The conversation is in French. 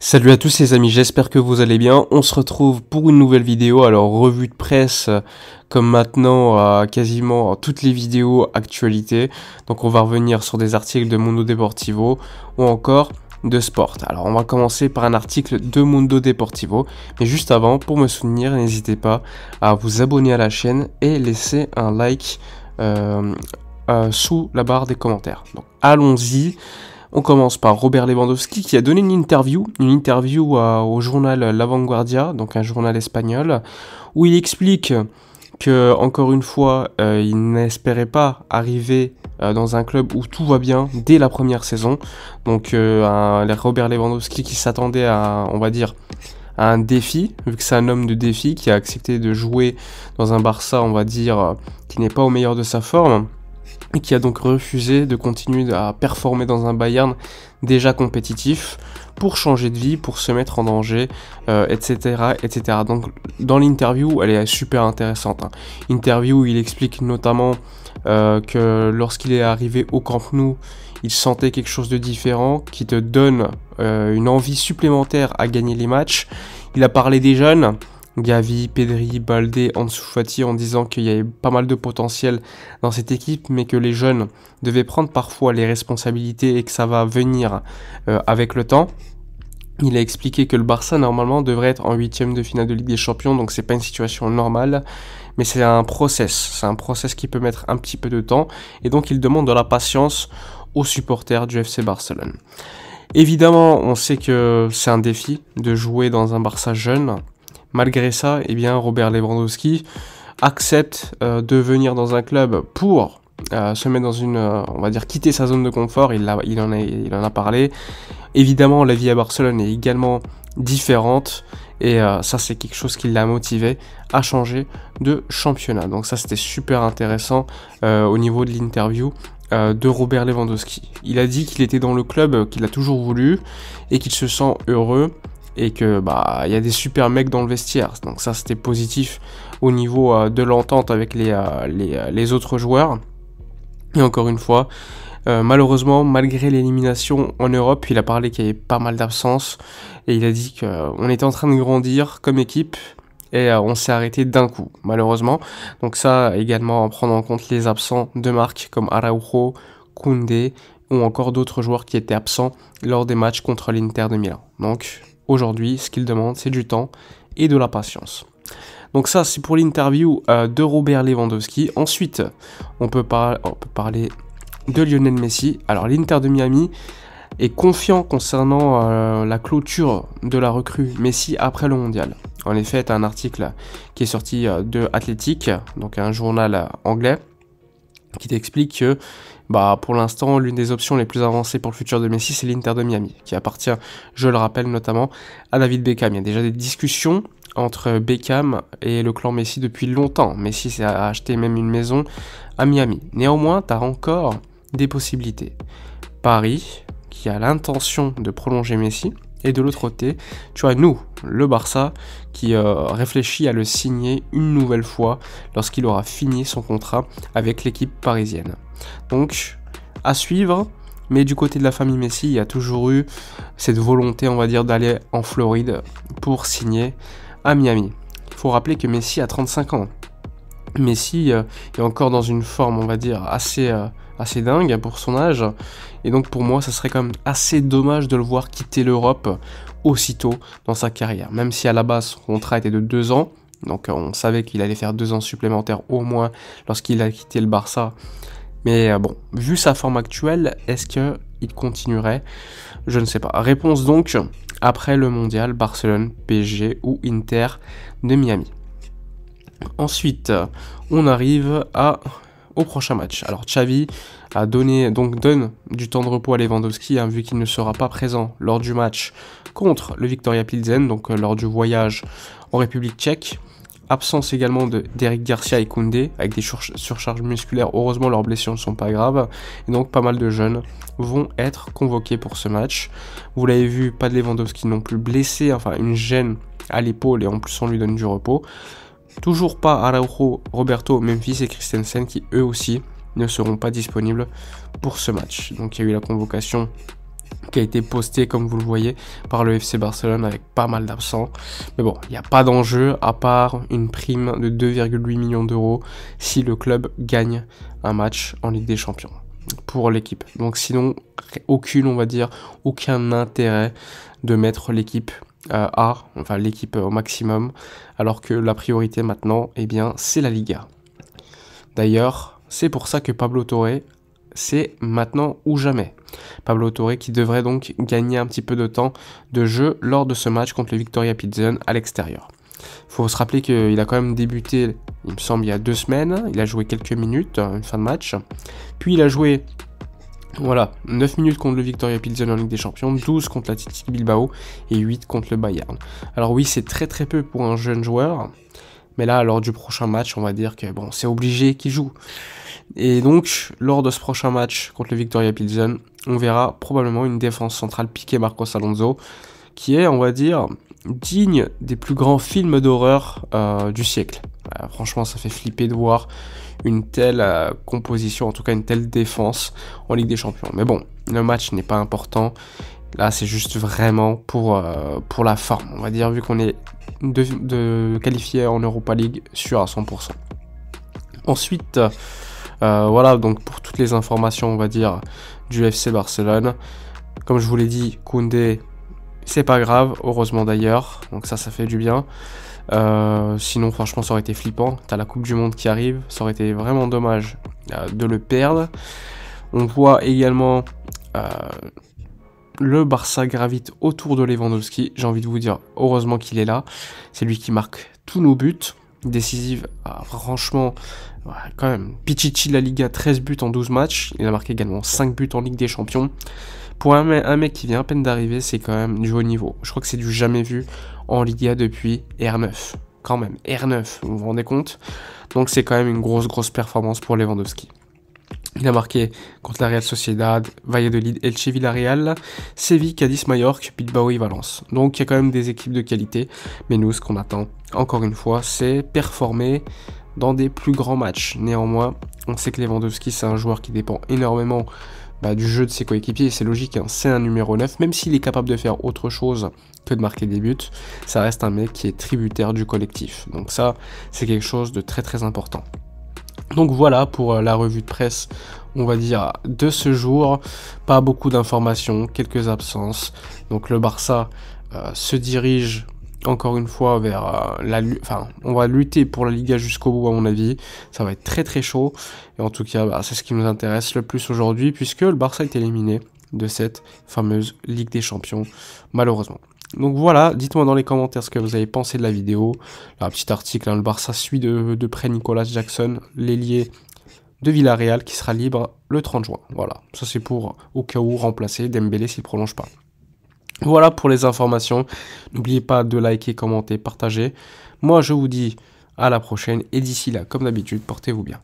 Salut à tous les amis, j'espère que vous allez bien. On se retrouve pour une nouvelle vidéo. Alors revue de presse, euh, comme maintenant euh, quasiment toutes les vidéos actualités. Donc on va revenir sur des articles de Mundo Deportivo ou encore de sport. Alors on va commencer par un article de Mundo Deportivo. Mais juste avant, pour me soutenir, n'hésitez pas à vous abonner à la chaîne et laisser un like euh, sous la barre des commentaires. Donc allons-y. On commence par Robert Lewandowski qui a donné une interview, une interview euh, au journal L'Avanguardia, donc un journal espagnol, où il explique que encore une fois, euh, il n'espérait pas arriver euh, dans un club où tout va bien dès la première saison. Donc Robert Lewandowski qui s'attendait à, on va dire, à un défi, vu que c'est un homme de défi qui a accepté de jouer dans un Barça, on va dire, qui n'est pas au meilleur de sa forme qui a donc refusé de continuer à performer dans un Bayern déjà compétitif pour changer de vie, pour se mettre en danger, euh, etc., Donc dans l'interview, elle est super intéressante. Hein. Interview où il explique notamment euh, que lorsqu'il est arrivé au Camp Nou, il sentait quelque chose de différent qui te donne euh, une envie supplémentaire à gagner les matchs. Il a parlé des jeunes. Gavi, Pedri, Baldé, Ansu en disant qu'il y avait pas mal de potentiel dans cette équipe, mais que les jeunes devaient prendre parfois les responsabilités et que ça va venir euh, avec le temps. Il a expliqué que le Barça normalement devrait être en huitième de finale de Ligue des Champions, donc c'est pas une situation normale, mais c'est un process, c'est un process qui peut mettre un petit peu de temps, et donc il demande de la patience aux supporters du FC Barcelone. Évidemment, on sait que c'est un défi de jouer dans un Barça jeune, malgré ça, eh bien, Robert Lewandowski accepte euh, de venir dans un club pour euh, se mettre dans une, euh, on va dire, quitter sa zone de confort. Il, en, a, parlé. Évidemment, la vie à Barcelone est également différente. Et ça, c'est quelque chose qui l'a motivé à changer de championnat. Donc ça, c'était super intéressant au niveau de l'interview de Robert Lewandowski. Il a dit qu'il était dans le club qu'il a toujours voulu et qu'il se sent heureux et que bah il y a des super mecs dans le vestiaire. Donc ça c'était positif au niveau euh, de l'entente avec les, euh, euh, les, autres joueurs. Et encore une fois, malheureusement, malgré l'élimination en Europe, il a parlé qu'il y avait pas mal d'absences et il a dit qu'on était en train de grandir comme équipe et on s'est arrêté d'un coup, malheureusement. Donc ça, également, en prenant en compte les absents de marques comme Araujo, Koundé ou encore d'autres joueurs qui étaient absents lors des matchs contre l'Inter de Milan. Donc Aujourd'hui, ce qu'il demande, c'est du temps et de la patience. Donc ça, c'est pour l'interview euh, de Robert Lewandowski. Ensuite, on peut, on peut parler de Lionel Messi. Alors l'Inter de Miami est confiant concernant euh, la clôture de la recrue Messi après le mondial. En effet, un article qui est sorti euh, de Athletic, donc un journal anglais, qui t'explique que bah, pour l'instant, l'une des options les plus avancées pour le futur de Messi, c'est l'Inter de Miami, qui appartient, je le rappelle notamment, à David Beckham. Il y a déjà des discussions entre Beckham et le clan Messi depuis longtemps. Messi a acheté même une maison à Miami. Néanmoins, tu as encore des possibilités. Paris, qui a l'intention de prolonger Messi, et de l'autre côté, tu vois, nous, le Barça, qui euh, réfléchit à le signer une nouvelle fois lorsqu'il aura fini son contrat avec l'équipe parisienne. Donc, à suivre. Mais du côté de la famille Messi, il y a toujours eu cette volonté, on va dire, d'aller en Floride pour signer à Miami. Il faut rappeler que Messi a 35 ans. Messi euh, est encore dans une forme, on va dire, assez, euh, assez dingue pour son âge. Et donc pour moi, ça serait quand même assez dommage de le voir quitter l'Europe aussitôt dans sa carrière. Même si à la base son contrat était de 2 ans, donc euh, on savait qu'il allait faire 2 ans supplémentaires au moins lorsqu'il a quitté le Barça. Mais euh, bon, vu sa forme actuelle, est-ce qu'il continuerait Je ne sais pas. Réponse donc après le mondial Barcelone, PSG ou Inter de Miami. Ensuite, on arrive à au prochain match. Alors Xavi a donné, donc donne du temps de repos à Lewandowski, hein, vu qu'il ne sera pas présent lors du match contre le Victoria pilzen donc euh, lors du voyage en République tchèque. Absence également d'Eric Garcia et Koundé, avec des surcharges musculaires. Heureusement, leurs blessures ne sont pas graves. Et donc, pas mal de jeunes vont être convoqués pour ce match. Vous l'avez vu, pas de Lewandowski non plus blessé, enfin une gêne à l'épaule, et en plus, on lui donne du repos. Toujours pas Araujo, Roberto, Memphis et Christensen qui eux aussi ne seront pas disponibles pour ce match. Donc il y a eu la convocation qui a été postée, comme vous le voyez, par le FC Barcelone avec pas mal d'absents. Mais bon, il n'y a pas d'enjeu à part une prime de 2,8 millions d'euros si le club gagne un match en Ligue des Champions pour l'équipe. Donc sinon, aucune, on va dire, aucun intérêt de mettre l'équipe euh, a, enfin l'équipe au maximum, alors que la priorité maintenant, eh bien, c'est la Liga. D'ailleurs, c'est pour ça que Pablo Torre, c'est maintenant ou jamais. Pablo Torre qui devrait donc gagner un petit peu de temps de jeu lors de ce match contre le Victoria Pizzen à l'extérieur. Faut se rappeler qu'il a quand même débuté, il me semble, il y a deux semaines. Il a joué quelques minutes, hein, une fin de match. Puis il a joué voilà, 9 minutes contre le Victoria Pilsen en Ligue des Champions, 12 contre la Titi Bilbao et 8 contre le Bayern. Alors oui, c'est très très peu pour un jeune joueur, mais là, lors du prochain match, on va dire que bon, c'est obligé qu'il joue. Et donc, lors de ce prochain match contre le Victoria Pilsen, on verra probablement une défense centrale piquée Marcos Alonso, qui est, on va dire, digne des plus grands films d'horreur euh, du siècle. Euh, franchement, ça fait flipper de voir une telle euh, composition, en tout cas une telle défense en Ligue des Champions. Mais bon, le match n'est pas important. Là, c'est juste vraiment pour, pour la forme, on va dire, vu qu'on est de, de qualifié en Europa League sur à 100%. Ensuite, voilà, donc pour toutes les informations, on va dire, du FC Barcelone. Comme je vous l'ai dit, Koundé c'est pas grave, heureusement d'ailleurs. Donc ça, ça fait du bien. Euh, sinon, franchement, ça aurait été flippant. T'as la Coupe du Monde qui arrive. Ça aurait été vraiment dommage euh, de le perdre. On voit également euh, le Barça gravite autour de Lewandowski. J'ai envie de vous dire, heureusement qu'il est là. C'est lui qui marque tous nos buts. Décisive, ah, franchement, quand même. Pichichi, la Liga, 13 buts en 12 matchs. Il a marqué également 5 buts en Ligue des Champions pour un, mec qui vient à peine d'arriver, c'est quand même du haut niveau. Je crois que c'est du jamais vu en Liga depuis R9. Quand même, R9, vous vous rendez compte Donc c'est quand même une grosse, grosse performance pour Lewandowski. Il a marqué contre la Real Sociedad, Valladolid, Elche, Villarreal, Séville, Cadiz, Mallorca, Bilbao et Valence. Donc il y a quand même des équipes de qualité, mais nous ce qu'on attend, encore une fois, c'est performer dans des plus grands matchs. Néanmoins, on sait que Lewandowski c'est un joueur qui dépend énormément bah, du jeu de ses coéquipiers, c'est logique, hein. c'est un numéro 9, même s'il est capable de faire autre chose que de marquer des buts, ça reste un mec qui est tributaire du collectif. Donc ça, c'est quelque chose de très très important. Donc voilà pour euh, la revue de presse, on va dire, de ce jour. Pas beaucoup d'informations, quelques absences. Donc le Barça euh, se dirige encore une fois vers euh, la enfin on va lutter pour la Liga jusqu'au bout à mon avis ça va être très très chaud et en tout cas bah, c'est ce qui nous intéresse le plus aujourd'hui puisque le Barça est éliminé de cette fameuse Ligue des Champions malheureusement donc voilà, dites-moi dans les commentaires ce que vous avez pensé de la vidéo. Un petit article, hein. le Barça suit de, près Nicolas Jackson, l'ailier de Villarreal qui sera libre le 30 juin. Voilà, ça c'est pour au cas où remplacer Dembélé s'il ne prolonge pas. Voilà pour les informations. N'oubliez pas de liker, commenter, partager. Moi, je vous dis à la prochaine et d'ici là, comme d'habitude, portez-vous bien.